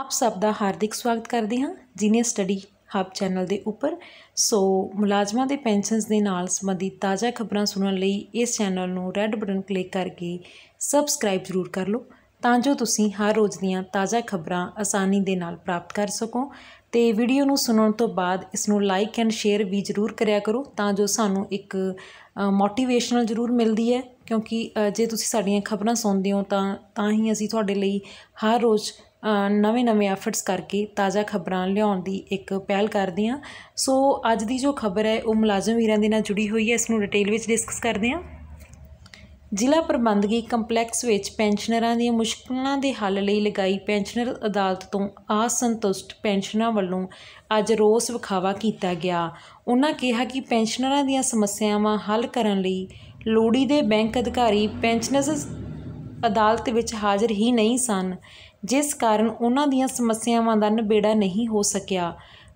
ਆਪ ਸਭ ਦਾ ਹਾਰਦਿਕ ਸਵਾਗਤ ਕਰਦੇ ਹਾਂ ਜੀਨੀਅਸ ਸਟੱਡੀ ਹੱਬ ਚੈਨਲ ਦੇ ਉੱਪਰ ਸੋ ਮੁਲਾਜ਼ਮਾਂ ਦੇ ਪੈਨਸ਼ਨਸ ਦੇ ਨਾਲ ਸੰਬੰਧੀ ਤਾਜ਼ਾ ਖਬਰਾਂ ਸੁਣਨ ਲਈ ਇਸ ਚੈਨਲ ਨੂੰ ਰੈੱਡ ਬਟਨ ਕਲਿੱਕ ਕਰਕੇ ਸਬਸਕ੍ਰਾਈਬ ਜ਼ਰੂਰ ਕਰ ਲਓ ਤਾਂ ਜੋ ਤੁਸੀਂ ਹਰ ਰੋਜ਼ ਦੀਆਂ ਤਾਜ਼ਾ ਖਬਰਾਂ ਆਸਾਨੀ ਦੇ ਨਾਲ ਪ੍ਰਾਪਤ ਕਰ ਸਕੋ ਤੇ ਵੀਡੀਓ ਨੂੰ ਸੁਣਨ ਤੋਂ ਬਾਅਦ ਇਸ ਨੂੰ ਲਾਈਕ ਐਂਡ ਸ਼ੇਅਰ ਵੀ ਜ਼ਰੂਰ ਕਰਿਆ ਕਰੋ ਤਾਂ ਜੋ ਸਾਨੂੰ ਇੱਕ ਮੋਟੀਵੇਸ਼ਨਲ ਜ਼ਰੂਰ ਮਿਲਦੀ ਹੈ ਕਿਉਂਕਿ ਜੇ ਤੁਸੀਂ ਸਾਡੀਆਂ ਖਬਰਾਂ ਸੁਣਦੇ ਹੋ ਤਾਂ ਤਾਂ ਹੀ ਅਸੀਂ ਤੁਹਾਡੇ ਲਈ ਹਰ ਰੋਜ਼ ਨਵੇਂ ਨਵੇਂ ਐਫਰਟਸ ਕਰਕੇ ਤਾਜ਼ਾ ਖਬਰਾਂ ਲਿਆਉਣ ਦੀ ਇੱਕ ਪਹਿਲ ਕਰਦੇ ਆ ਸੋ ਅੱਜ ਦੀ ਜੋ ਖਬਰ ਹੈ ਉਹ ਮੁਲਾਜ਼ਮ ਵੀਰਾਂ ਦੇ ਨਾਲ ਜੁੜੀ ਹੋਈ ਹੈ ਇਸ ਨੂੰ ਡਿਟੇਲ ਵਿੱਚ ਡਿਸਕਸ ਕਰਦੇ ਆ ਜ਼ਿਲ੍ਹਾ ਪ੍ਰਬੰਧਕੀ ਕੰਪਲੈਕਸ ਵਿੱਚ ਪੈਨਸ਼ਨਰਾਂ ਦੀਆਂ ਮੁਸ਼ਕਲਾਂ ਦੇ ਹੱਲ ਲਈ ਲਗਾਈ ਪੈਨਸ਼ਨਰ ਅਦਾਲਤ ਤੋਂ ਅਸੰਤੁਸ਼ਟ ਪੈਨਸ਼ਨਰਾਂ ਵੱਲੋਂ ਅੱਜ ਰੋਸ ਵਿਖਾਵਾ ਕੀਤਾ ਗਿਆ ਉਹਨਾਂ ਕਿਹਾ ਕਿ ਪੈਨਸ਼ਨਰਾਂ ਦੀਆਂ ਸਮੱਸਿਆਵਾਂ ਹੱਲ ਕਰਨ ਲਈ ਲੋੜੀ ਦੇ ਬੈਂਕ ਅਧਿਕਾਰੀ ਪੈਨਸ਼ਨਰਸ ਅਦਾਲਤ ਵਿੱਚ ਹਾਜ਼ਰ ਹੀ ਨਹੀਂ ਸਨ ਜਿਸ ਕਾਰਨ ਉਹਨਾਂ ਦੀਆਂ ਸਮੱਸਿਆਵਾਂ ਦਾ ਨਿਬੇੜਾ ਨਹੀਂ ਹੋ ਸਕਿਆ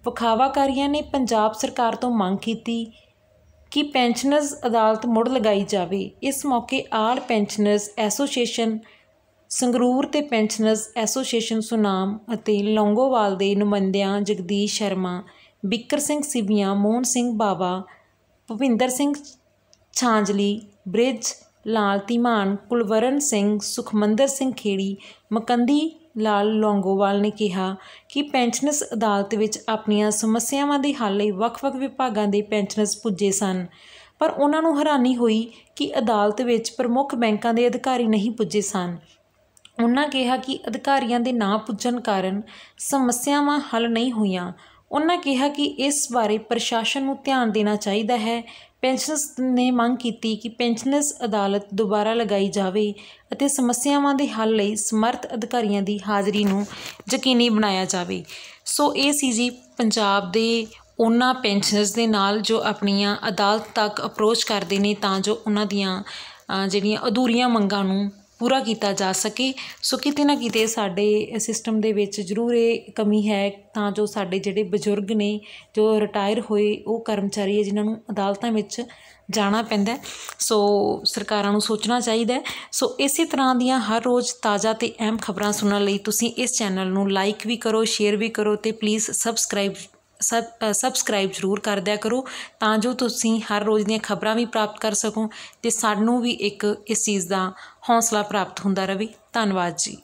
ਵਿਖਾਵਾਕਾਰੀਆਂ ਨੇ ਪੰਜਾਬ ਸਰਕਾਰ ਤੋਂ ਮੰਗ ਕੀਤੀ ਕਿ ਪੈਨਸ਼ਨਰਜ਼ ਅਦਾਲਤ ਮੁੜ ਲਗਾਈ ਜਾਵੇ ਇਸ ਮੌਕੇ ਆਲ ਪੈਨਸ਼ਨਰਜ਼ ਐਸੋਸੀਏਸ਼ਨ ਸੰਗਰੂਰ ਤੇ ਪੈਨਸ਼ਨਰਜ਼ ਐਸੋਸੀਏਸ਼ਨ ਸੁਨਾਮ ਅਤੇ ਲੌਂਗੋਵਾਲ ਦੇ ਨੁਮੰਦਿਆਂ ਜਗਦੀਸ਼ ਸ਼ਰਮਾ ਬਿੱਕਰ ਸਿੰਘ ਸਿਬੀਆਂ ਮੋਹਨ ਸਿੰਘ ਬਾਬਾ ਭਵਿੰਦਰ ਸਿੰਘ ਛਾਂਜਲੀ ਬ੍ਰਿਜ ਲਾਲ ਧੀਮਾਨ ਕੁਲਵਰਨ ਸਿੰਘ ਸੁਖਮੰਦਰ ਸਿੰਘ ਖੇੜੀ ਮਕੰਦੀ ਲਾਲ ਲੋਂਗੋਵਾਲ ਨੇ ਕਿਹਾ ਕਿ ਪੈਨਸ਼ਨਰਸ ਅਦਾਲਤ ਵਿੱਚ ਆਪਣੀਆਂ ਸਮੱਸਿਆਵਾਂ ਦੇ ਹੱਲ ਲਈ ਵੱਖ-ਵੱਖ ਵਿਭਾਗਾਂ ਦੇ ਪੈਨਸ਼ਨਰਸ ਪੁੱਜੇ ਸਨ ਪਰ ਉਹਨਾਂ ਨੂੰ ਹੈਰਾਨੀ ਹੋਈ ਕਿ ਅਦਾਲਤ ਵਿੱਚ ਪ੍ਰਮੁੱਖ ਬੈਂਕਾਂ ਦੇ ਅਧਿਕਾਰੀ ਨਹੀਂ ਪੁੱਜੇ ਸਨ ਉਹਨਾਂ ਕਿਹਾ ਕਿ ਅਧਿਕਾਰੀਆਂ ਦੇ ਨਾ ਪੁੱਜਣ ਕਾਰਨ ਸਮੱਸਿਆਵਾਂ ਹੱਲ ਨਹੀਂ ਹੋਈਆਂ ਉਹਨਾਂ ਕਿਹਾ ਕਿ ਇਸ ਬਾਰੇ ਪ੍ਰਸ਼ਾਸਨ ਨੂੰ ਧਿਆਨ ਦੇਣਾ ਚਾਹੀਦਾ ਹੈ ਪੈਨਸ਼ਨਸ ਨੇ ਮੰਗ ਕੀਤੀ ਕਿ ਪੈਨਸ਼ਨਸ ਅਦਾਲਤ ਦੁਬਾਰਾ ਲਗਾਈ ਜਾਵੇ ਅਤੇ ਸਮੱਸਿਆਵਾਂ ਦੇ ਹੱਲ ਲਈ ਸਮਰਥ ਅਧਿਕਾਰੀਆਂ ਦੀ ਹਾਜ਼ਰੀ ਨੂੰ ਯਕੀਨੀ ਬਣਾਇਆ ਜਾਵੇ ਸੋ ਇਹ ਸੀ ਜੀ ਪੰਜਾਬ ਦੇ ਉਹਨਾਂ ਪੈਨਸ਼ਨਸ ਦੇ ਨਾਲ ਜੋ ਆਪਣੀਆਂ ਅਦਾਲਤ ਤੱਕ ਅਪਰੋਚ ਕਰਦੇ ਨੇ ਤਾਂ ਜੋ ਉਹਨਾਂ ਦੀਆਂ ਜਿਹੜੀਆਂ ਅਧੂਰੀਆਂ ਮੰਗਾਂ ਨੂੰ ਪੂਰਾ ਕੀਤਾ ਜਾ ਸਕੇ ਸੋ ਕਿਤੇ ਨਾ ਕਿਤੇ ਸਾਡੇ ਸਿਸਟਮ ਦੇ ਵਿੱਚ ਜ਼ਰੂਰ ਇਹ ਕਮੀ ਹੈ ਤਾਂ ਜੋ ਸਾਡੇ ਜਿਹੜੇ ਬਜ਼ੁਰਗ ਨੇ ਜੋ ਰਿਟਾਇਰ ਹੋਏ ਉਹ ਕਰਮਚਾਰੀ ਹੈ ਜਿਨ੍ਹਾਂ ਨੂੰ ਅਦਾਲਤਾਂ ਵਿੱਚ ਜਾਣਾ ਪੈਂਦਾ ਸੋ ਸਰਕਾਰਾਂ ਨੂੰ ਸੋਚਣਾ ਚਾਹੀਦਾ ਸੋ ਇਸੇ ਤਰ੍ਹਾਂ ਦੀਆਂ ਹਰ ਰੋਜ਼ ਤਾਜ਼ਾ ਤੇ ਅਹਿਮ ਖਬਰਾਂ ਸੁਣਨ ਲਈ ਤੁਸੀਂ ਇਸ ਚੈਨਲ ਨੂੰ ਲਾਈਕ ਵੀ ਕਰੋ ਸ਼ੇਅਰ ਵੀ ਕਰੋ ਤੇ ਪਲੀਜ਼ ਸਬਸਕ੍ਰਾਈਬ ਸਬ ਸਬਸਕ੍ਰਾਈਬ ਜ਼ਰੂਰ ਕਰ ਦਿਆ ਕਰੋ ਤਾਂ ਜੋ ਤੁਸੀਂ ਹਰ ਰੋਜ਼ ਦੀਆਂ ਖਬਰਾਂ ਵੀ ਪ੍ਰਾਪਤ ਕਰ ਸਕੋ ਤੇ ਸਾਨੂੰ ਵੀ ਇੱਕ ਇਸ ਚੀਜ਼ ਦਾ ਹੌਸਲਾ ਪ੍ਰਾਪਤ ਹੁੰਦਾ ਰਹੇ ਧੰਨਵਾਦ ਜੀ